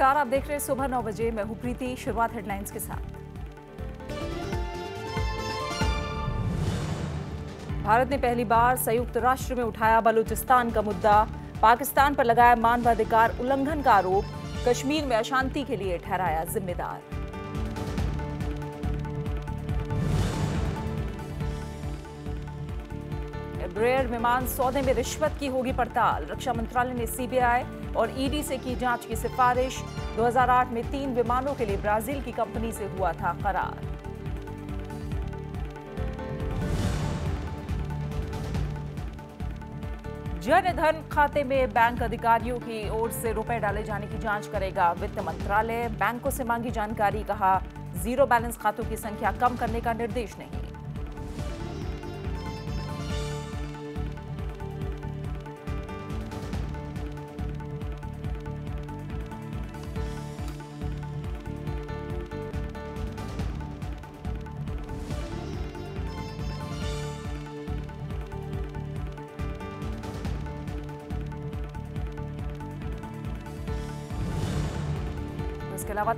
नमस्कार आप देख रहे हैं सुबह नौ बजे मैं हूं प्रीति शुरुआत हेडलाइंस के साथ भारत ने पहली बार संयुक्त राष्ट्र में उठाया बलूचिस्तान का मुद्दा पाकिस्तान पर लगाया मानवाधिकार उल्लंघन का आरोप कश्मीर में अशांति के लिए ठहराया जिम्मेदार रेयर विमान सौदे में रिश्वत की होगी पड़ताल रक्षा मंत्रालय ने सीबीआई और ईडी से की जांच की सिफारिश 2008 में तीन विमानों के लिए ब्राजील की कंपनी से हुआ था करार जनधन खाते में बैंक अधिकारियों की ओर से रुपए डाले जाने की जांच करेगा वित्त मंत्रालय बैंकों से मांगी जानकारी कहा जीरो बैलेंस खातों की संख्या कम करने का निर्देश नहीं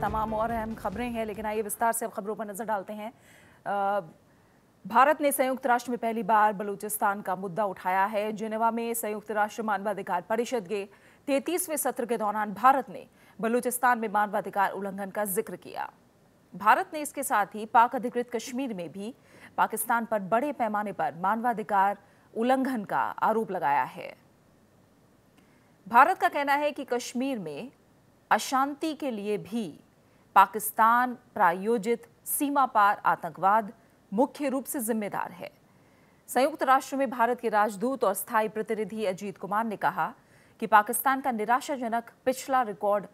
तमाम और अहम खबरें हैं लेकिन आइए विस्तार से अब खबरों पर नज़र डालते हैं भारत ने संयुक्त राष्ट्र में पहली बार बलूचिस्तान का मुद्दा उठाया है जिनेवा में संयुक्त राष्ट्र मानवाधिकार परिषद के तैतीसवें सत्र के दौरान भारत ने बलूचिस्तान में मानवाधिकार उल्लंघन का जिक्र किया भारत ने इसके साथ ही पाक अधिकृत कश्मीर में भी पाकिस्तान पर बड़े पैमाने पर मानवाधिकार उल्लंघन का आरोप लगाया है भारत का कहना है कि कश्मीर में अशांति के लिए भी पाकिस्तान प्रायोजित सीमा पार आतंकवाद मुख्य रूप से जिम्मेदार है संयुक्त राष्ट्र में भारत के राजदूत और स्थायी प्रतिनिधि अजीत कुमार ने कहा कि पाकिस्तान का निराशाजनक पिछला रिकॉर्ड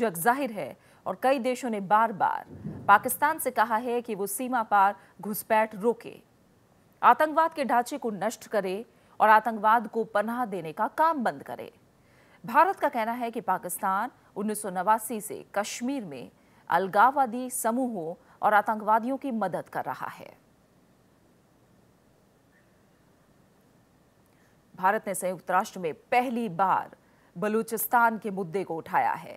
जग जाहिर है और कई देशों ने बार बार पाकिस्तान से कहा है कि वो सीमा पार घुसपैठ रोके आतंकवाद के ढांचे को नष्ट करे और आतंकवाद को पनाह देने का काम बंद करे भारत का कहना है कि पाकिस्तान उन्नीस से कश्मीर में अलगाववादी समूहों और आतंकवादियों की मदद कर रहा है भारत ने संयुक्त राष्ट्र में पहली बार बलूचिस्तान के मुद्दे को उठाया है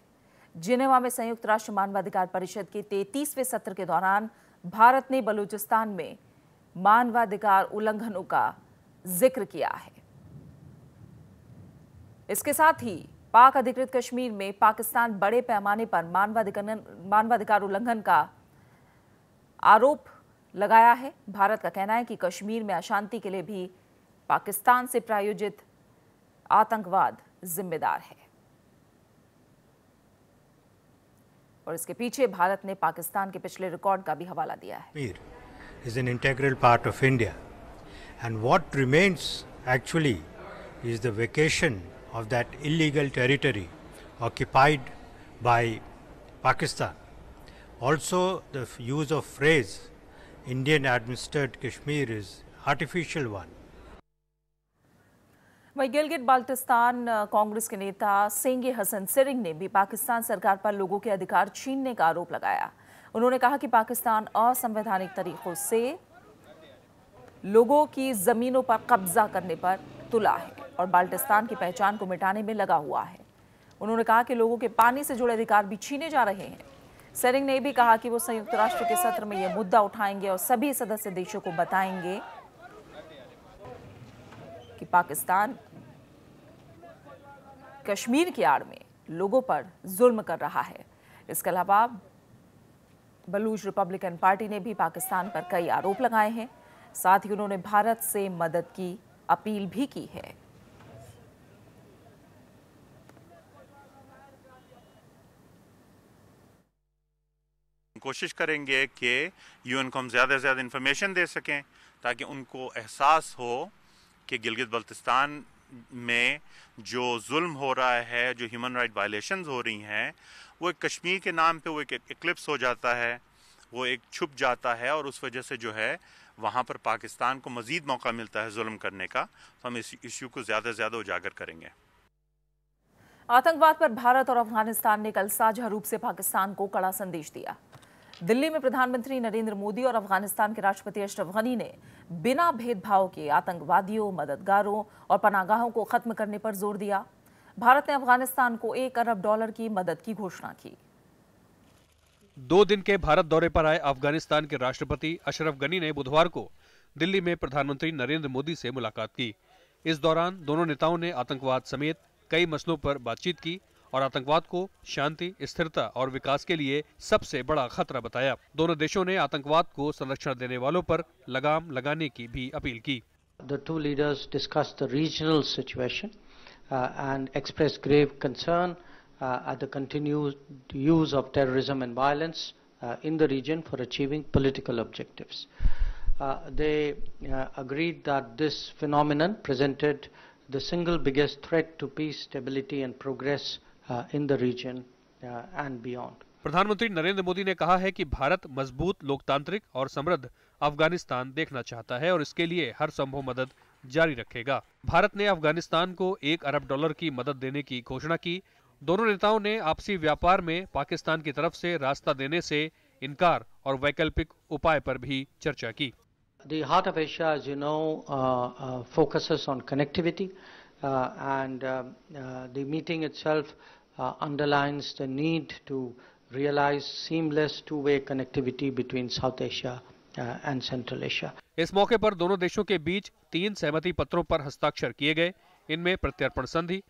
जिनेवा में संयुक्त राष्ट्र मानवाधिकार परिषद के तैतीसवें सत्र के दौरान भारत ने बलूचिस्तान में मानवाधिकार उल्लंघनों का जिक्र किया है इसके साथ ही पाक अधिकृत कश्मीर में पाकिस्तान बड़े पैमाने पर मानवाधिकार उल्लंघन का आरोप लगाया है भारत का कहना है कि कश्मीर में अशांति के लिए भी पाकिस्तान से प्रायोजित आतंकवाद जिम्मेदार है और इसके पीछे भारत ने पाकिस्तान के पिछले रिकॉर्ड का भी हवाला दिया है is an integral part of India and what remains actually is the vacation of that illegal territory occupied by Pakistan. Also, the use of phrase Indian administered Kashmir is artificial one. वही गिलगित बाल्टिस्तान कांग्रेस के नेता सेंगे हसन सिरिंग ने भी पाकिस्तान सरकार पर लोगों के अधिकार छीनने का आरोप लगाया उन्होंने कहा कि पाकिस्तान असंवैधानिक तरीकों से लोगों की जमीनों पर कब्जा करने पर तुला है और बाल्टिस्तान की पहचान को मिटाने में लगा हुआ है उन्होंने कहा कि लोगों के पानी से जुड़े अधिकार भी छीने जा रहे हैं सेरिंग ने भी कहा कि वो संयुक्त राष्ट्र के सत्र में यह मुद्दा उठाएंगे और सभी सदस्य देशों को बताएंगे कि पाकिस्तान कश्मीर की आड़ में लोगों पर जुल्म कर रहा है इसके अलावा बलूच रिपब्लिकन पार्टी ने भी पाकिस्तान पर कई आरोप लगाए हैं साथ ही उन्होंने भारत से मदद की अपील भी की है कोशिश करेंगे कि यूएन को हम ज़्यादा से ज़्यादा इन्फॉर्मेशन दे सकें ताकि उनको एहसास हो कि गिलगित बल्तिस्तान में जो जुल्म हो रहा है जो ह्यूमन राइट वायलेशन हो रही हैं वो एक कश्मीर के नाम पे वो एक एक्लिप्स हो जाता है वो एक छुप जाता है और उस वजह से जो है वहाँ पर पाकिस्तान को मज़ीद मौका मिलता है जुल्म करने का तो हम इस इश्यू को ज़्यादा से ज़्यादा उजागर करेंगे आतंकवाद पर भारत और अफगानिस्तान ने कल साझा रूप से पाकिस्तान को कड़ा संदेश दिया दिल्ली में प्रधानमंत्री नरेंद्र मोदी और अफगानिस्तान के राष्ट्रपति अशरफ गनी ने बिना भेदभाव के आतंकवादियों मददगारों और पनागाहों को खत्म करने पर जोर दिया भारत ने अफगानिस्तान को एक अरब डॉलर की मदद की घोषणा की दो दिन के भारत दौरे पर आए अफगानिस्तान के राष्ट्रपति अशरफ गनी ने बुधवार को दिल्ली में प्रधानमंत्री नरेंद्र मोदी से मुलाकात की इस दौरान दोनों नेताओं ने आतंकवाद समेत कई मसलों पर बातचीत की और आतंकवाद को शांति स्थिरता और विकास के लिए सबसे बड़ा खतरा बताया दोनों देशों ने आतंकवाद को संरक्षण देने वालों पर लगाम लगाने की भी अपील की the two leaders discuss the regional situation and express grave concern at the continued use of terrorism and violence in the region for achieving political objective they agreed that this phenomenon presented the single biggest threat to peace stability and progress in the region and beyond प्रधानमंत्री नरेंद्र मोदी ने कहा है कि भारत मजबूत लोकतांत्रिक और समृद्ध अफगानिस्तान देखना चाहता है और इसके लिए हर संभव मदद जारी रखेगा भारत ने अफगानिस्तान को एक अरब डॉलर की मदद देने की घोषणा की दोनों नेताओं ने आपसी व्यापार में पाकिस्तान की तरफ से रास्ता देने से इनकार और वैकल्पिक उपाय पर भी चर्चा की uh, underlines the need to realize seamless two-way connectivity between South Asia uh, and Central Asia. इस मौके पर दोनों देशों के बीच तीन सहमति पत्रों पर हस्ताक्षर किए गए इनमें प्रत्यर्पण संधि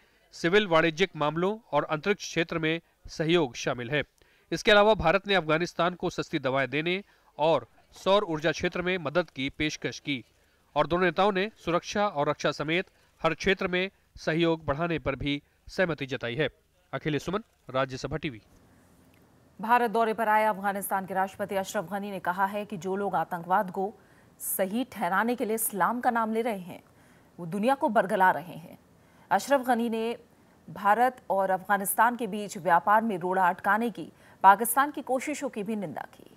सिविल वाणिज्यिक मामलों और अंतरिक्ष क्षेत्र में सहयोग शामिल है इसके अलावा भारत ने अफगानिस्तान को सस्ती दवाएं देने और सौर ऊर्जा क्षेत्र में मदद की पेशकश की और दोनों नेताओं ने सुरक्षा और रक्षा समेत हर क्षेत्र में सहयोग बढ़ाने पर भी सहमति जताई है अखिलेश सुमन राज्यसभा टीवी भारत दौरे पर आए अफगानिस्तान के राष्ट्रपति अशरफ घनी ने कहा है कि जो लोग आतंकवाद को सही ठहराने के लिए इस्लाम का नाम ले रहे हैं वो दुनिया को बरगला रहे हैं अशरफ घनी ने भारत और अफगानिस्तान के बीच व्यापार में रोड़ा अटकाने की पाकिस्तान की कोशिशों की भी निंदा की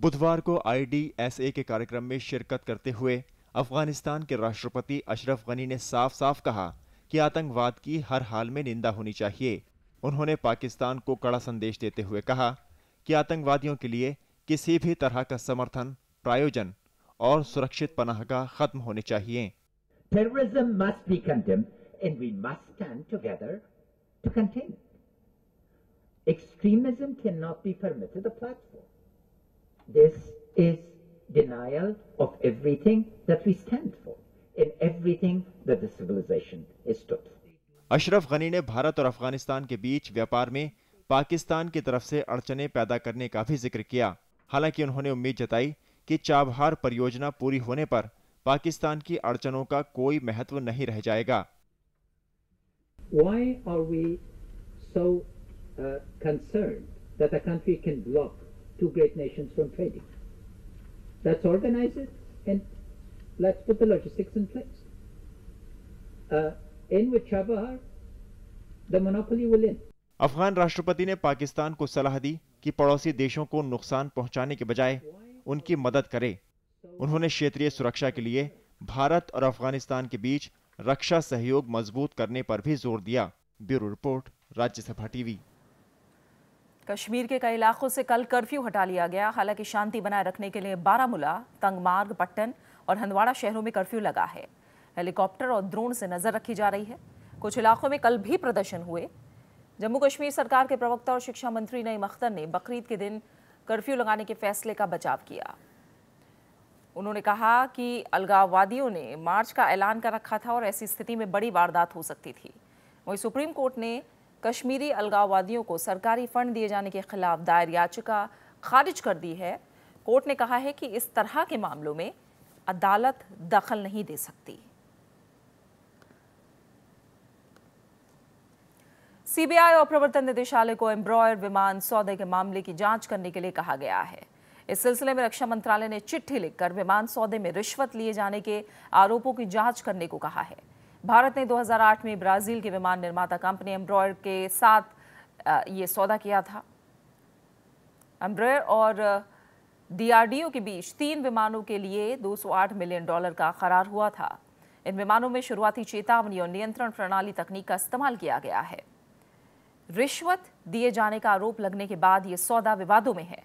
बुधवार को आईडीएसए के कार्यक्रम में शिरकत करते हुए अफगानिस्तान के राष्ट्रपति अशरफ गनी ने साफ साफ कहा कि आतंकवाद की हर हाल में निंदा होनी चाहिए उन्होंने पाकिस्तान को कड़ा संदेश देते हुए कहा कि आतंकवादियों के लिए किसी भी तरह का समर्थन प्रायोजन और सुरक्षित पनाह का खत्म होने चाहिए terrorism must be contained and we must stand together in everything that the civilization is stood. Ashraf Ghani ने भारत और अफगानिस्तान के बीच व्यापार में पाकिस्तान की तरफ से अड़चने पैदा करने का भी जिक्र किया हालांकि उन्होंने उम्मीद जताई कि चाबहार परियोजना पूरी होने पर पाकिस्तान की अड़चनों का कोई महत्व नहीं रह जाएगा Why are we so uh, concerned that a country can block two great nations from trading? Let's organize it and Let's put the logistics in place. Uh, in whichever her, the monopoly will end. Afghan राष्ट्रपति ने पाकिस्तान को सलाह दी कि पड़ोसी देशों को नुकसान पहुंचाने के बजाय उनकी मदद करें। उन्होंने क्षेत्रीय सुरक्षा के लिए भारत और अफगानिस्तान के बीच रक्षा सहयोग मजबूत करने पर भी जोर दिया bureau report Rajya Sabha TV Kashmir के कई इलाकों से कल कर्फ्यू हटा लिया गया हालांकि शांति बनाए रखने के लिए बारामूला तंगमार्ग पट्टन और हंदवाड़ा शहरों में कर्फ्यू लगा है हेलीकॉप्टर और ड्रोन से नज़र रखी जा रही है कुछ इलाकों में कल भी प्रदर्शन हुए जम्मू कश्मीर सरकार के प्रवक्ता और शिक्षा मंत्री नईम अख्तर ने बकरीद के दिन कर्फ्यू लगाने के फैसले का बचाव किया उन्होंने कहा कि अलगाववादियों ने मार्च का ऐलान कर रखा था और ऐसी स्थिति में बड़ी वारदात हो सकती थी वहीं सुप्रीम कोर्ट ने कश्मीरी अलगाववादियों को सरकारी फंड दिए जाने के खिलाफ दायर याचिका खारिज कर दी है कोर्ट ने कहा है कि इस तरह के मामलों में अदालत दखल नहीं दे सकती सीबीआई और प्रवर्तन निदेशालय को एम्ब्रॉयर विमान सौदे के मामले की जांच करने के लिए कहा गया है इस सिलसिले में रक्षा मंत्रालय ने चिट्ठी लिखकर विमान सौदे में रिश्वत लिए जाने के आरोपों की जांच करने को कहा है भारत ने 2008 में ब्राजील के विमान निर्माता कंपनी एम्ब्रॉयर के साथ ये सौदा किया था एम्ब्रॉयर और डीआरडीओ के बीच तीन विमानों के लिए 208 मिलियन डॉलर का करार हुआ था इन विमानों में शुरुआती चेतावनी और नियंत्रण प्रणाली तकनीक का इस्तेमाल किया गया है रिश्वत दिए जाने का आरोप लगने के बाद यह सौदा विवादों में है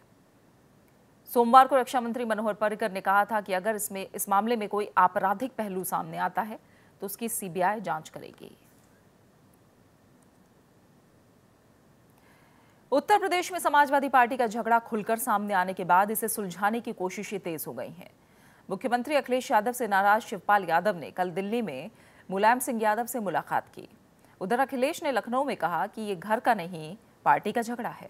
सोमवार को रक्षा मंत्री मनोहर पर्रिकर ने कहा था कि अगर इसमें इस मामले में कोई आपराधिक पहलू सामने आता है तो उसकी सीबीआई जांच करेगी उत्तर प्रदेश में समाजवादी पार्टी का झगड़ा खुलकर सामने आने के बाद इसे सुलझाने की कोशिशें तेज हो गई हैं मुख्यमंत्री अखिलेश यादव से नाराज शिवपाल यादव ने कल दिल्ली में मुलायम सिंह यादव से मुलाकात की उधर अखिलेश ने लखनऊ में कहा कि ये घर का नहीं पार्टी का झगड़ा है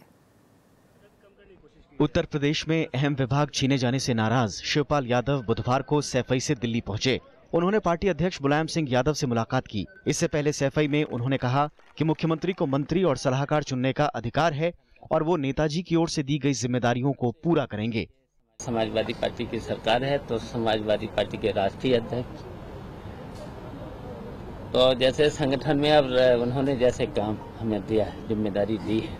उत्तर प्रदेश में अहम विभाग छीने जाने से नाराज शिवपाल यादव बुधवार को सैफई से दिल्ली पहुंचे उन्होंने पार्टी अध्यक्ष मुलायम सिंह यादव से मुलाकात की इससे पहले सैफई में उन्होंने कहा कि मुख्यमंत्री को मंत्री और सलाहकार चुनने का अधिकार है और वो नेताजी की ओर से दी गई जिम्मेदारियों को पूरा करेंगे समाजवादी पार्टी की सरकार है तो समाजवादी पार्टी के राष्ट्रीय अध्यक्ष तो जैसे संगठन में अब उन्होंने जैसे काम हमें दिया है जिम्मेदारी दी है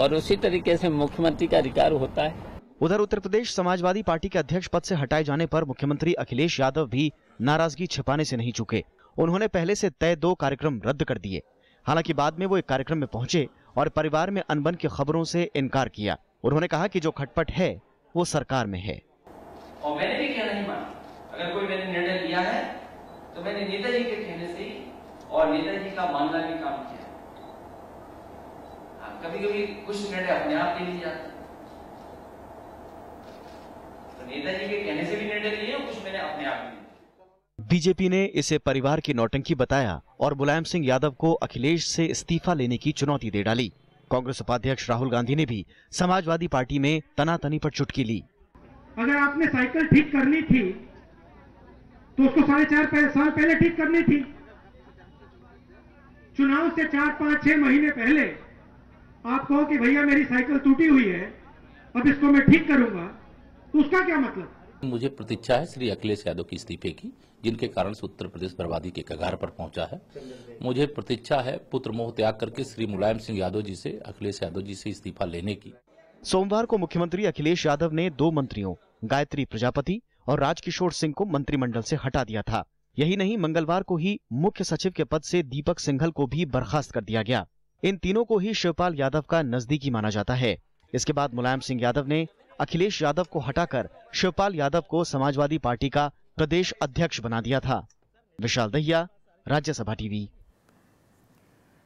और उसी तरीके से मुख्यमंत्री का अधिकार होता है उधर उत्तर प्रदेश समाजवादी पार्टी के अध्यक्ष पद से हटाए जाने पर मुख्यमंत्री अखिलेश यादव भी नाराजगी छिपाने से नहीं चुके उन्होंने पहले से तय दो कार्यक्रम रद्द कर दिए हालांकि बाद में वो एक कार्यक्रम में पहुंचे और परिवार में अनबन की खबरों से इनकार किया उन्होंने कहा कि जो खटपट है वो सरकार में है और मैंने भी क्या नहीं माना अगर कोई मैंने निर्णय लिया है तो मैंने नेताजी के कहने से ही और नेताजी का मानना भी काम किया हाँ, कभी कभी कुछ निर्णय अपने आप ले लिया जाते तो नेताजी के कहने से भी निर्णय लिए कुछ मैंने अपने आप लिया बीजेपी ने इसे परिवार की नौटंकी बताया और मुलायम सिंह यादव को अखिलेश से इस्तीफा लेने की चुनौती दे डाली कांग्रेस उपाध्यक्ष राहुल गांधी ने भी समाजवादी पार्टी में तनातनी पर चुटकी ली अगर आपने साइकिल ठीक करनी थी तो उसको साढ़े चार साल पहले ठीक करनी थी चुनाव से चार पांच छह महीने पहले आप कहो कि भैया मेरी साइकिल टूटी हुई है अब इसको मैं ठीक करूंगा तो उसका क्या मतलब मुझे प्रतीक्षा है श्री अखिलेश यादव की इस्तीफे की जिनके कारण से उत्तर प्रदेश बर्बादी के कगार पर पहुंचा है मुझे प्रतीक्षा है पुत्र मोह त्याग करके श्री मुलायम सिंह यादव जी से अखिलेश यादव जी से इस्तीफा लेने की सोमवार को मुख्यमंत्री अखिलेश यादव ने दो मंत्रियों गायत्री प्रजापति और राजकिशोर सिंह को मंत्रिमंडल से हटा दिया था यही नहीं मंगलवार को ही मुख्य सचिव के पद से दीपक सिंघल को भी बर्खास्त कर दिया गया इन तीनों को ही शिवपाल यादव का नजदीकी माना जाता है इसके बाद मुलायम सिंह यादव ने अखिलेश यादव को हटाकर शिवपाल यादव को समाजवादी पार्टी का प्रदेश अध्यक्ष बना दिया था विशाल दहिया राज्यसभा टीवी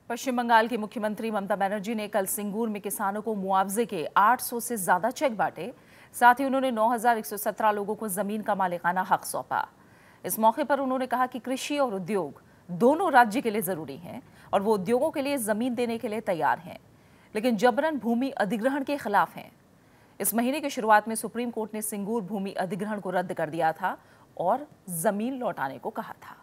पश्चिम बंगाल की मुख्यमंत्री ममता बनर्जी ने कल सिंगूर में किसानों को मुआवजे के 800 से ज्यादा चेक बांटे साथ ही उन्होंने 9,117 लोगों को जमीन का मालिकाना हक सौंपा इस मौके पर उन्होंने कहा कि कृषि और उद्योग दोनों राज्य के लिए जरूरी हैं और वो उद्योगों के लिए जमीन देने के लिए तैयार हैं लेकिन जबरन भूमि अधिग्रहण के खिलाफ हैं इस महीने की शुरुआत में सुप्रीम कोर्ट ने सिंगूर भूमि अधिग्रहण को रद्द कर दिया था और जमीन लौटाने को कहा था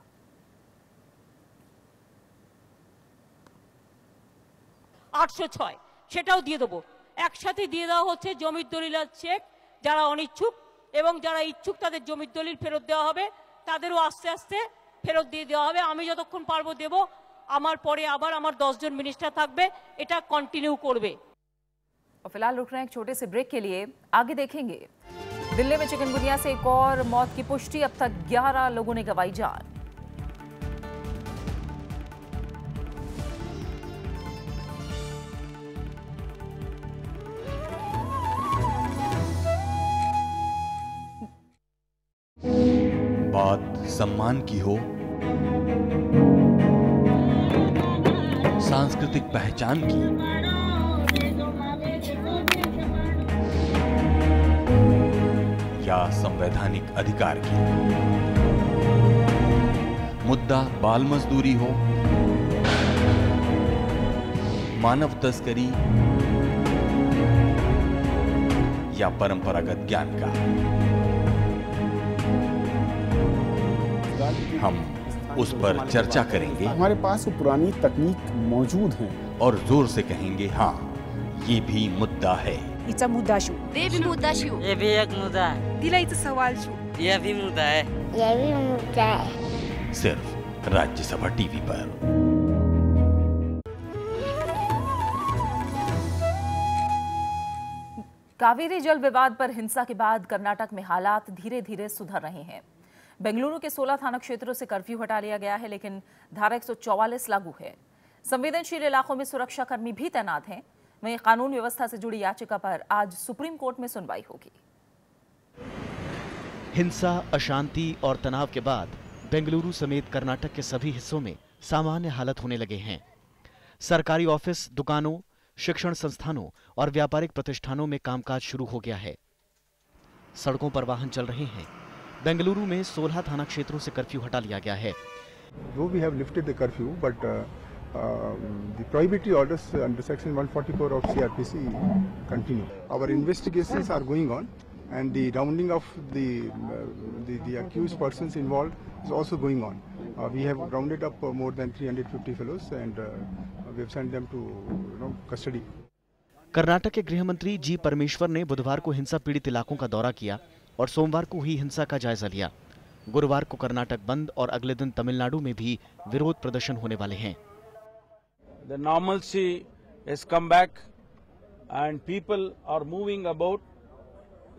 সেটাও দিয়ে দেবো একসাথে দিয়ে দেওয়া হচ্ছে জমির চেক যারা অনিচ্ছুক এবং যারা ইচ্ছুক তাদের জমির দলিল ফেরত দেওয়া হবে তাদেরও আস্তে আস্তে ফেরত দিয়ে দেওয়া হবে আমি যতক্ষণ পারবো দেব আমার পরে আবার আমার দশজন মিনিস্টার থাকবে এটা কন্টিনিউ করবে और फिलहाल रुक रहे हैं एक छोटे से ब्रेक के लिए आगे देखेंगे दिल्ली में चिकनगुनिया से एक और मौत की पुष्टि अब तक 11 लोगों ने गवाई जान बात सम्मान की हो सांस्कृतिक पहचान की क्या संवैधानिक अधिकार की मुद्दा बाल मजदूरी हो मानव तस्करी या परंपरागत ज्ञान का हम उस पर चर्चा करेंगे हमारे पास पुरानी तकनीक मौजूद है और जोर से कहेंगे हाँ ये भी मुद्दा है हिचा मुद्दा शिव ते भी मुद्दा शिव ये भी एक मुद्दा दिला तिला सवाल शिव ये भी मुद्दा है ये भी मुद्दा है सिर्फ राज्यसभा टीवी पर कावेरी जल विवाद पर हिंसा के बाद कर्नाटक में हालात धीरे धीरे सुधर रहे हैं बेंगलुरु के 16 थाना क्षेत्रों से कर्फ्यू हटा लिया गया है लेकिन धारा 144 लागू है संवेदनशील इलाकों में सुरक्षाकर्मी भी तैनात हैं वहीं कानून व्यवस्था से जुड़ी याचिका पर आज सुप्रीम कोर्ट में सुनवाई होगी हिंसा अशांति और तनाव के बाद बेंगलुरु समेत कर्नाटक के सभी हिस्सों में सामान्य हालत होने लगे हैं सरकारी ऑफिस दुकानों शिक्षण संस्थानों और व्यापारिक प्रतिष्ठानों में कामकाज शुरू हो गया है सड़कों पर वाहन चल रहे हैं बेंगलुरु में 16 थाना क्षेत्रों से कर्फ्यू हटा लिया गया है Um, the prohibitory orders under section 144 of CRPC continue. Our investigations are going on and the rounding of the, uh, the, the, accused persons involved is also going on. Uh, we have rounded up uh, more than 350 fellows and uh, we have sent them to you know, custody. Karnataka के गृह मंत्री जी परमेश्वर ने बुधवार को हिंसा पीड़ित इलाकों का दौरा किया और सोमवार को ही हिंसा का जायजा लिया गुरुवार को कर्नाटक बंद और अगले दिन तमिलनाडु में भी विरोध प्रदर्शन होने वाले हैं the normalcy has come back and people are moving about.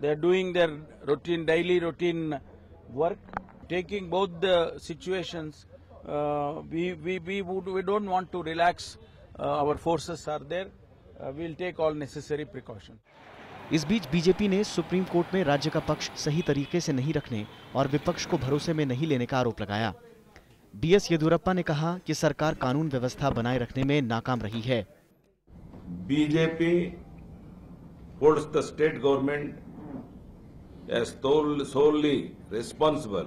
They are doing their routine, daily routine work, taking both the situations. Uh, we, we, we, would, we don't want to relax. Uh, our forces are there. Uh, we'll take all necessary precaution. इस बीच BJP ने supreme court में राज्य का पक्ष सही तरीके से नहीं रखने और विपक्ष को भरोसे में नहीं लेने का आरोप लगाया बी एस येदुरप्पा ने कहा कि सरकार कानून व्यवस्था बनाए रखने में नाकाम रही है BJP holds the state government solely responsible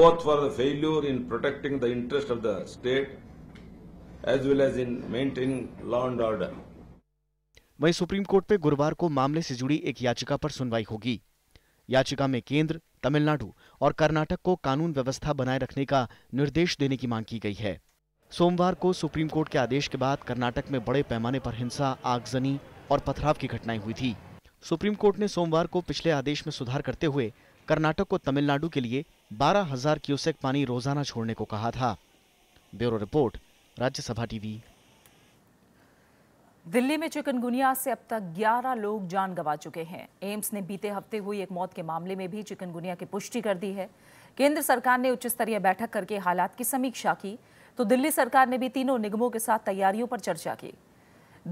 both for the failure in protecting the interest of the state as well as in maintaining law and order वहीं सुप्रीम कोर्ट में गुरुवार को मामले से जुड़ी एक याचिका पर सुनवाई होगी याचिका में केंद्र तमिलनाडु और कर्नाटक को कानून व्यवस्था बनाए रखने का निर्देश देने की मांग की गई है सोमवार को सुप्रीम कोर्ट के आदेश के बाद कर्नाटक में बड़े पैमाने पर हिंसा आगजनी और पथराव की घटनाएं हुई थी सुप्रीम कोर्ट ने सोमवार को पिछले आदेश में सुधार करते हुए कर्नाटक को तमिलनाडु के लिए बारह हजार क्यूसेक पानी रोजाना छोड़ने को कहा था bureau report Rajya Sabha TV Delhi में चिकनगुनिया से अब तक 11 लोग जान गंवा चुके हैं एम्स ने बीते हफ्ते हुई एक मौत के मामले में भी चिकनगुनिया की पुष्टि कर दी है केंद्र सरकार ने उच्च स्तरीय बैठक करके हालात की समीक्षा की तो दिल्ली सरकार ने भी तीनों निगमों के साथ तैयारियों पर चर्चा की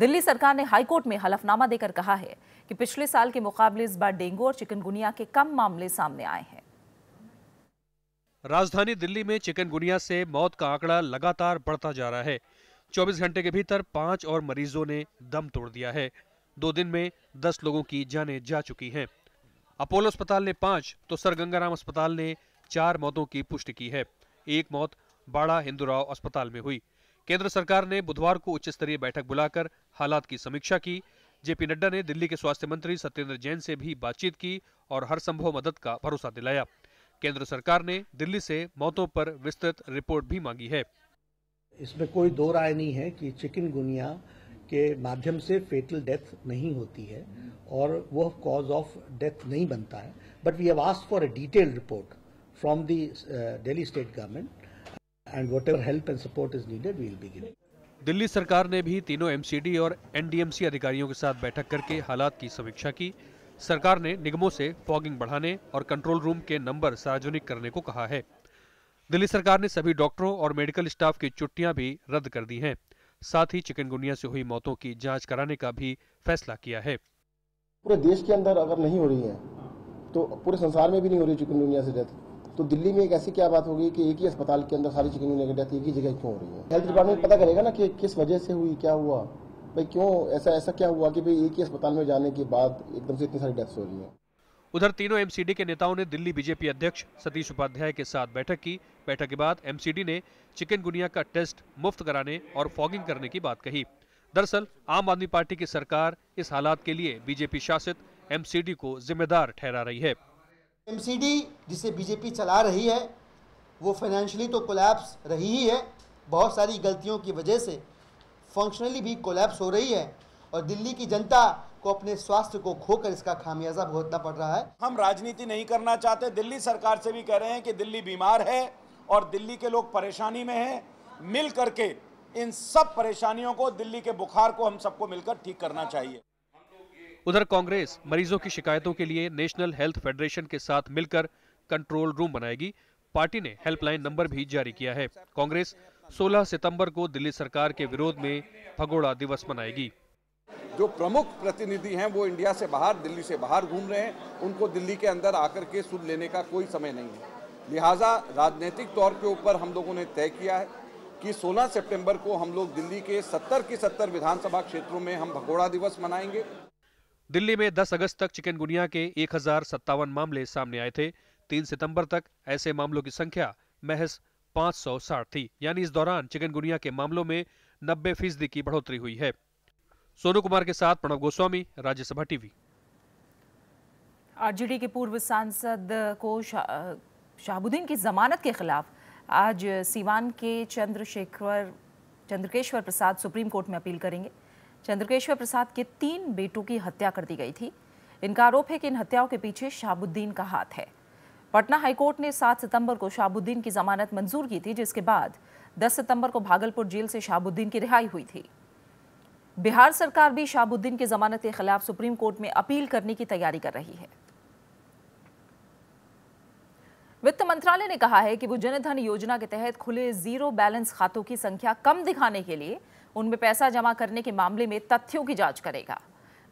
दिल्ली सरकार ने हाईकोर्ट में हलफनामा देकर कहा है कि पिछले साल के मुकाबले इस बार डेंगू और चिकनगुनिया के कम मामले सामने आए हैं राजधानी दिल्ली में चिकनगुनिया से मौत का आंकड़ा लगातार बढ़ता जा रहा है 24 घंटे के भीतर पांच और मरीजों ने दम तोड़ दिया है दो दिन में दस लोगों की जानें जा चुकी हैं अपोलो अस्पताल ने पांच तो सर गंगाराम अस्पताल ने चार मौतों की पुष्टि की है एक मौत बाड़ा हिंदूराव अस्पताल में हुई केंद्र सरकार ने बुधवार को उच्च स्तरीय बैठक बुलाकर हालात की समीक्षा की जेपी नड्डा ने दिल्ली के स्वास्थ्य मंत्री सत्येंद्र जैन से भी बातचीत की और हर संभव मदद का भरोसा दिलाया केंद्र सरकार ने दिल्ली से मौतों पर विस्तृत रिपोर्ट भी मांगी है इसमें कोई दो राय नहीं है कि चिकन गुनिया के माध्यम से फेटल डेथ नहीं होती है और वह कॉज ऑफ डेथ नहीं बनता है but we have ask for a detailed report from the Delhi state government and whatever help and support is needed will be giving Delhi सरकार ने भी तीनों एमसीडी और एनडीएमसी अधिकारियों के साथ बैठक करके हालात की समीक्षा की सरकार ने निगमों से फॉगिंग बढ़ाने और कंट्रोल रूम के नंबर सार्वजनिक करने को कहा है दिल्ली सरकार ने सभी डॉक्टरों और मेडिकल स्टाफ की छुट्टियां भी रद्द कर दी हैं साथ ही चिकनगुनिया से हुई मौतों की जांच कराने का भी फैसला किया है पूरे देश के अंदर अगर नहीं हो रही है तो पूरे संसार में भी नहीं हो रही चिकनगुनिया से डेथ तो दिल्ली में एक ऐसी क्या बात होगी कि एक ही अस्पताल के अंदर सारी चिकनगुनिया की डेथ एक ही जगह क्यों हो रही है हेल्थ डिपार्टमेंट पता करेगा ना कि किस वजह से हुई क्या हुआ भाई क्यों ऐसा ऐसा क्या हुआ कि भाई एक ही अस्पताल में जाने के बाद एकदम से इतनी सारी डेथ्स हो रही है उधर तीनों एमसीडी के नेताओं ने दिल्ली बीजेपी अध्यक्ष सतीश उपाध्याय के साथ बैठक की बैठक के बाद एमसीडी ने चिकनगुनिया का टेस्ट मुफ्त कराने और फॉगिंग करने की बात कही दरअसल आम आदमी पार्टी की सरकार इस हालात के लिए बीजेपी शासित एमसीडी को जिम्मेदार ठहरा रही है एमसीडी जिसे बीजेपी चला रही है वो फाइनेंशियली तो कोलैप्स रही ही है बहुत सारी गलतियों की वजह से फंक्शनली भी कोलैप्स हो रही है और दिल्ली की जनता को अपने स्वास्थ्य को खोकर इसका खामियाजा भुगतना पड़ रहा है हम राजनीति नहीं करना चाहते दिल्ली सरकार से भी कह रहे हैं कि दिल्ली बीमार है और दिल्ली के लोग परेशानी में हैं मिल करके इन सब परेशानियों को दिल्ली के बुखार को हम सबको मिलकर ठीक करना चाहिए उधर कांग्रेस मरीजों की शिकायतों के लिए नेशनल हेल्थ फेडरेशन के साथ मिलकर कंट्रोल रूम बनाएगी पार्टी ने हेल्पलाइन नंबर भी जारी किया है कांग्रेस 16 सितंबर को दिल्ली सरकार के विरोध में भगोड़ा दिवस मनाएगी जो प्रमुख प्रतिनिधि हैं वो इंडिया से बाहर दिल्ली से बाहर घूम रहे हैं उनको दिल्ली के अंदर आकर के सुन लेने का कोई समय नहीं है लिहाजा राजनीतिक तौर के ऊपर हम लोगों ने तय किया है कि 16 सितंबर को हम लोग दिल्ली के 70 की 70 विधानसभा क्षेत्रों में हम भगोड़ा दिवस मनाएंगे दिल्ली में 10 अगस्त तक चिकनगुनिया के एक मामले सामने आए थे तीन सितंबर तक ऐसे मामलों की संख्या महज 560 थी यानी इस दौरान चिकनगुनिया के मामलों में नब्बे फीसदी की बढ़ोतरी हुई है सोनू कुमार के साथ प्रणव गोस्वामी राज्यसभा टीवी आरजेडी के पूर्व सांसद को शा, शाहबुद्दीन की जमानत के खिलाफ आज सीवान के चंद्रशेखर चंद्रकेश्वर प्रसाद सुप्रीम कोर्ट में अपील करेंगे चंद्रकेश्वर प्रसाद के तीन बेटों की हत्या कर दी गई थी इनका आरोप है कि इन हत्याओं के पीछे शाहबुद्दीन का हाथ है पटना हाईकोर्ट ने 7 सितंबर को शाहबुद्दीन की जमानत मंजूर की थी जिसके बाद 10 सितंबर को भागलपुर जेल से शाहबुद्दीन की रिहाई हुई थी बिहार सरकार भी शाहबुद्दीन की जमानत के खिलाफ सुप्रीम कोर्ट में अपील करने की तैयारी कर रही है वित्त मंत्रालय ने कहा है कि वो जनधन योजना के तहत खुले जीरो बैलेंस खातों की संख्या कम दिखाने के लिए उनमें पैसा जमा करने के मामले में तथ्यों की जांच करेगा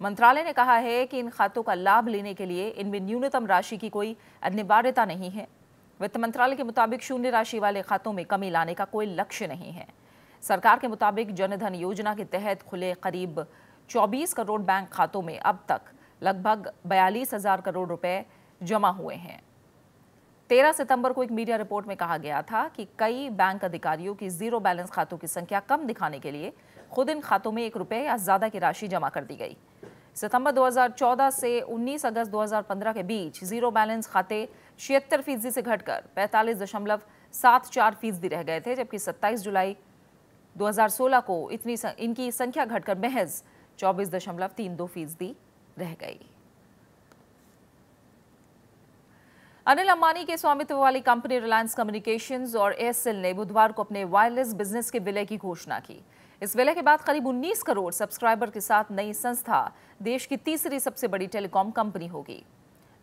मंत्रालय ने कहा है कि इन खातों का लाभ लेने के लिए इनमें न्यूनतम राशि की कोई अनिवार्यता नहीं है वित्त मंत्रालय के मुताबिक शून्य राशि वाले खातों में कमी लाने का कोई लक्ष्य नहीं है सरकार के मुताबिक जनधन योजना के तहत खुले करीब 24 करोड़ बैंक खातों में अब तक लगभग बयालीस हजार करोड़ रुपए जमा हुए हैं 13 सितंबर को एक मीडिया रिपोर्ट में कहा गया था कि कई बैंक अधिकारियों की जीरो बैलेंस खातों की संख्या कम दिखाने के लिए खुद इन खातों में एक रुपये या ज़्यादा की राशि जमा कर दी गई सितंबर 2014 से 19 अगस्त 2015 के बीच जीरो बैलेंस खाते छिहत्तर फीसदी से घटकर पैंतालीस दशमलव सात चार फीसदी रह गए थे जबकि 27 जुलाई 2016 को इतनी सं, इनकी संख्या घटकर महज चौबीस दशमलव तीन दो फीसदी रह गई अनिल अंबानी के स्वामित्व वाली कंपनी रिलायंस कम्युनिकेशंस और एयरसेल ने बुधवार को अपने वायरलेस बिजनेस के विलय की घोषणा की इस विलय के बाद करीब 19 करोड़ सब्सक्राइबर के साथ नई संस्था देश की तीसरी सबसे बड़ी टेलीकॉम कंपनी होगी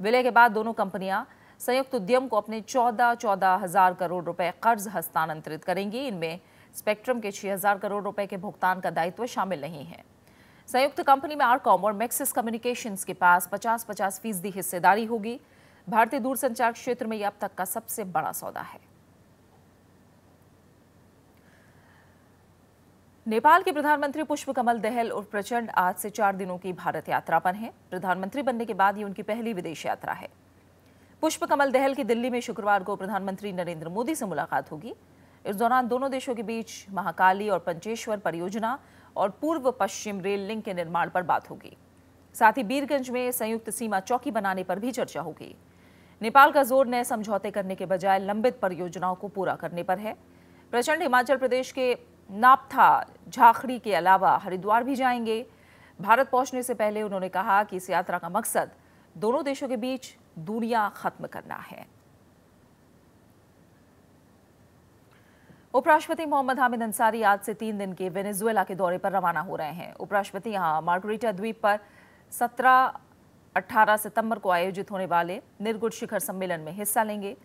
विलय के बाद दोनों कंपनियां संयुक्त उद्यम को अपने चौदह चौदह हजार करोड़ रुपए कर्ज हस्तांतरित करेंगी इनमें स्पेक्ट्रम के 6000 करोड़ रुपए के भुगतान का दायित्व शामिल नहीं है संयुक्त कंपनी में आरकॉम और मैक्सिस कम्युनिकेशंस के पास 50 पचास फीसदी हिस्सेदारी होगी भारतीय दूरसंचार क्षेत्र में यह अब तक का सबसे बड़ा सौदा है नेपाल के प्रधानमंत्री पुष्प कमल दहल और प्रचंड आज से चार दिनों की भारत यात्रा पर हैं प्रधानमंत्री बनने के बाद ये उनकी पहली विदेश यात्रा है पुष्प कमल दहल की दिल्ली में शुक्रवार को प्रधानमंत्री नरेंद्र मोदी से मुलाकात होगी इस दौरान दोनों देशों के बीच महाकाली और पंचेश्वर परियोजना और पूर्व पश्चिम रेल लिंक के निर्माण पर बात होगी साथ ही बीरगंज में संयुक्त सीमा चौकी बनाने पर भी चर्चा होगी नेपाल का जोर नए समझौते करने के बजाय लंबित परियोजनाओं को पूरा करने पर है प्रचंड हिमाचल प्रदेश के नापथा झाखड़ी के अलावा हरिद्वार भी जाएंगे भारत पहुंचने से पहले उन्होंने कहा कि इस यात्रा का मकसद दोनों देशों के बीच दूरियां खत्म करना है उपराष्ट्रपति मोहम्मद हामिद अंसारी आज से तीन दिन के वेनेजुएला के दौरे पर रवाना हो रहे हैं उपराष्ट्रपति यहाँ मार्गोरिटा द्वीप पर 17 18 सितंबर को आयोजित होने वाले निर्गुट शिखर सम्मेलन में हिस्सा लेंगे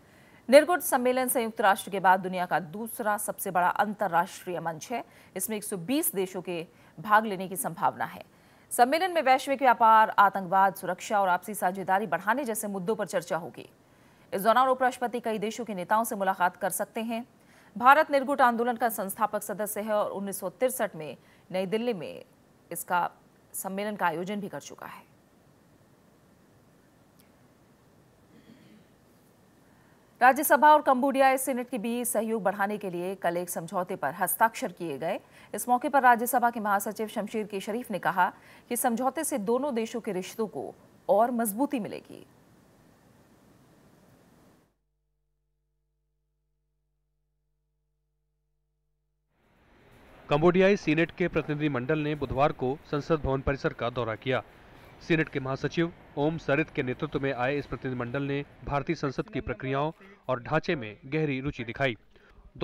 निर्गुट सम्मेलन संयुक्त राष्ट्र के बाद दुनिया का दूसरा सबसे बड़ा अंतर्राष्ट्रीय मंच है इसमें 120 देशों के भाग लेने की संभावना है सम्मेलन में वैश्विक व्यापार आतंकवाद सुरक्षा और आपसी साझेदारी बढ़ाने जैसे मुद्दों पर चर्चा होगी इस दौरान उपराष्ट्रपति कई देशों के नेताओं से मुलाकात कर सकते हैं भारत निर्गुट आंदोलन का संस्थापक सदस्य है और उन्नीस में नई दिल्ली में इसका सम्मेलन का आयोजन भी कर चुका है राज्यसभा और कंबोडिया सीनेट के बीच सहयोग बढ़ाने के लिए कल एक समझौते पर हस्ताक्षर किए गए इस मौके पर राज्यसभा के महासचिव शमशीर के शरीफ ने कहा कि समझौते से दोनों देशों के रिश्तों को और मजबूती मिलेगी कंबोडियाई सीनेट के प्रतिनिधिमंडल ने बुधवार को संसद भवन परिसर का दौरा किया सीनेट के महासचिव ओम सरित के नेतृत्व में आए इस प्रतिनिधिमंडल ने भारतीय संसद की प्रक्रियाओं और ढांचे में गहरी रुचि दिखाई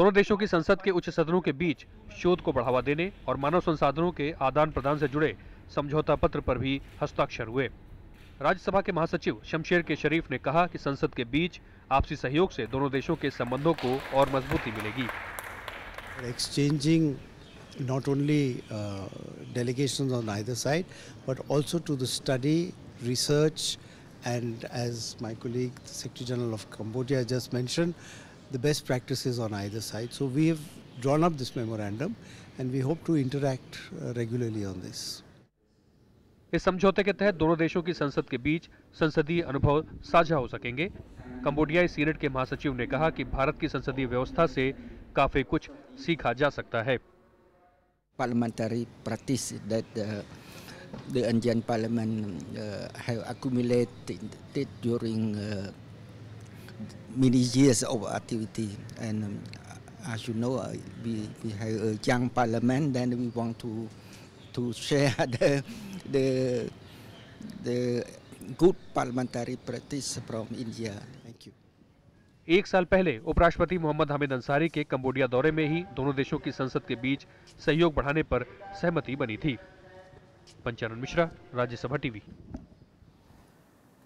दोनों देशों की संसद के उच्च सदनों के बीच शोध को बढ़ावा देने और मानव संसाधनों के आदान प्रदान से जुड़े समझौता पत्र पर भी हस्ताक्षर हुए राज्यसभा के महासचिव शमशेर के शरीफ ने कहा कि संसद के बीच आपसी सहयोग से दोनों देशों के संबंधों को और मजबूती मिलेगी exchanging not only uh, delegations on either side, but also to the study, research, and as my colleague, the Secretary General of Cambodia just mentioned, the best practices on either side. So we have drawn up this memorandum and we hope to interact uh, regularly on this. इस समझौते के तहत दोनों देशों की संसद के बीच संसदीय अनुभव साझा हो सकेंगे कंबोडियाई सीनेट के महासचिव ने कहा कि भारत की संसदीय व्यवस्था से काफी कुछ सीखा जा सकता है parliamentary practice that uh, the Indian parliament uh, have accumulated during uh, many years of activity and um, as you know uh, we, we have a young parliament then we want to to share the the the good parliamentary practice from India एक साल पहले उपराष्ट्रपति मोहम्मद हामिद अंसारी के Cambodia दौरे में ही दोनों देशों की संसद के बीच सहयोग बढ़ाने पर सहमति बनी थी पंचानन मिश्रा राज्यसभा टीवी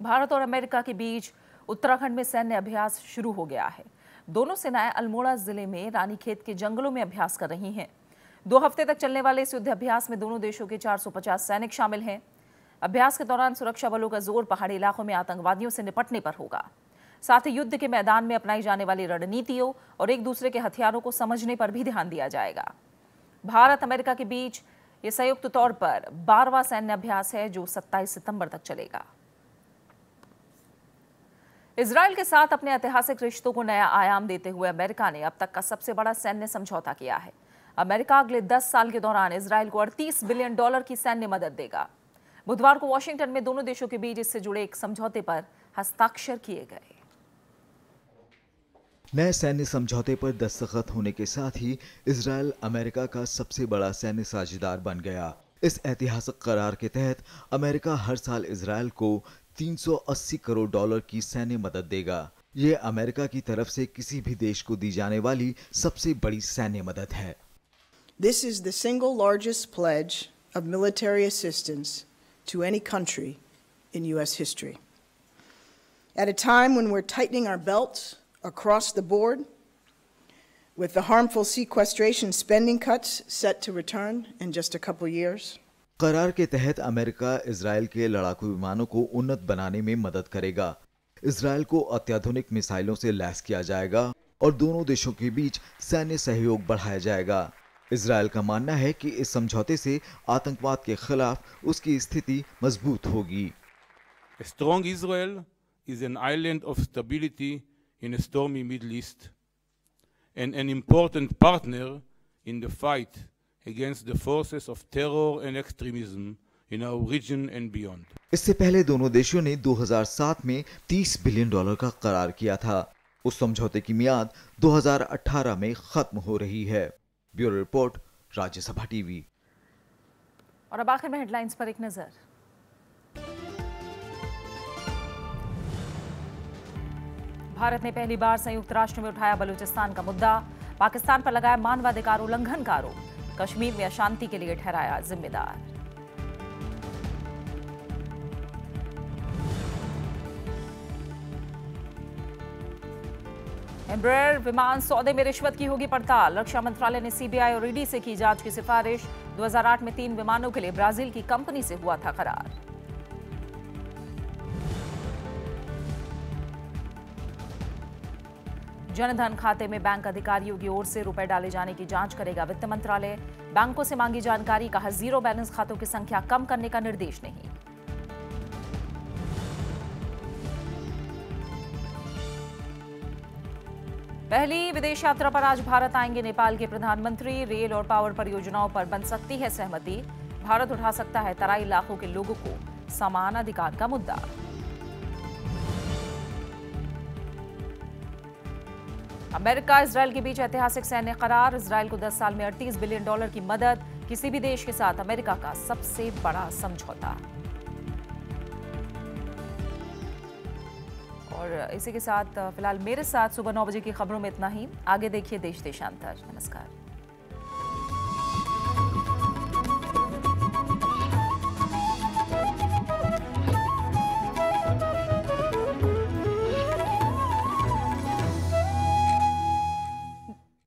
भारत और अमेरिका के बीच उत्तराखंड में सैन्य अभ्यास शुरू हो गया है दोनों सेनाएं अल्मोड़ा जिले में रानीखेत के जंगलों में अभ्यास कर रही हैं दो हफ्ते तक चलने वाले इस युद्ध अभ्यास में दोनों देशों के 450 सैनिक शामिल हैं अभ्यास के दौरान सुरक्षा बलों का जोर पहाड़ी इलाकों में आतंकवादियों से निपटने पर होगा साथ ही युद्ध के मैदान में अपनाई जाने वाली रणनीतियों और एक दूसरे के हथियारों को समझने पर भी ध्यान दिया जाएगा भारत अमेरिका के बीच ये संयुक्त तौर पर बारहवा सैन्य अभ्यास है जो 27 सितंबर तक चलेगा इसराइल के साथ अपने ऐतिहासिक रिश्तों को नया आयाम देते हुए अमेरिका ने अब तक का सबसे बड़ा सैन्य समझौता किया है अमेरिका अगले 10 साल के दौरान इसराइल को 38 बिलियन डॉलर की सैन्य मदद देगा बुधवार को वॉशिंगटन में दोनों देशों के बीच इससे जुड़े एक समझौते पर हस्ताक्षर किए गए नए सैन्य समझौते पर दस्तखत होने के साथ ही इसराइल अमेरिका का सबसे बड़ा सैन्य साझेदार बन गया इस ऐतिहासिक करार के तहत अमेरिका हर साल इसराइल को 380 करोड़ डॉलर की सैन्य मदद देगा ये अमेरिका की तरफ से किसी भी देश को दी जाने वाली सबसे बड़ी सैन्य मदद है this is the single largest pledge of military assistance to any country in US history At a time when we're tightening our belts across the board, with the harmful sequestration spending cuts set to return in just a couple years. करार के तहत America Israel के लड़ाकू विमानों को उन्नत बनाने में मदद करेगा इसराइल को अत्याधुनिक मिसाइलों से लैस किया जाएगा और दोनों देशों के बीच सैन्य सहयोग बढ़ाया जाएगा इसराइल का मानना है कि इस समझौते से आतंकवाद के खिलाफ उसकी स्थिति मजबूत होगी strong Israel is an island of stability in a stormy Middle East and an important partner in the fight against the forces of terror and extremism in our region and beyond. इससे पहले दोनों देशों ने 2007 में 30 billion dollar का करार किया था उस समझौते की मियाद 2018 में खत्म हो रही है ब्यूरो रिपोर्ट राज्यसभा टीवी और अब आखिर में हेडलाइंस पर एक नजर भारत ने पहली बार संयुक्त राष्ट्र में उठाया बलूचिस्तान का मुद्दा पाकिस्तान पर लगाया मानवाधिकार उल्लंघन का आरोप कश्मीर में अशांति के लिए ठहराया जिम्मेदार एम्ब्रेयर विमान सौदे में रिश्वत की होगी पड़ताल रक्षा मंत्रालय ने सीबीआई और ईडी से की जांच की सिफारिश 2008 में तीन विमानों के लिए ब्राजील की कंपनी से हुआ था करार जनधन खाते में बैंक अधिकारियों की ओर से रुपए डाले जाने की जांच करेगा वित्त मंत्रालय बैंकों से मांगी जानकारी कहा जीरो बैलेंस खातों की संख्या कम करने का निर्देश नहीं पहली विदेश यात्रा पर आज भारत आएंगे नेपाल के प्रधानमंत्री रेल और पावर परियोजनाओं पर बन सकती है सहमति भारत उठा सकता है तराई इलाकों के लोगों को समान अधिकार का मुद्दा अमेरिका इसराइल के बीच ऐतिहासिक सैन्य करार इसराइल को 10 साल में 38 बिलियन डॉलर की मदद किसी भी देश के साथ अमेरिका का सबसे बड़ा समझौता और इसी के साथ फिलहाल मेरे साथ सुबह नौ बजे की खबरों में इतना ही आगे देखिए देश देशांतर नमस्कार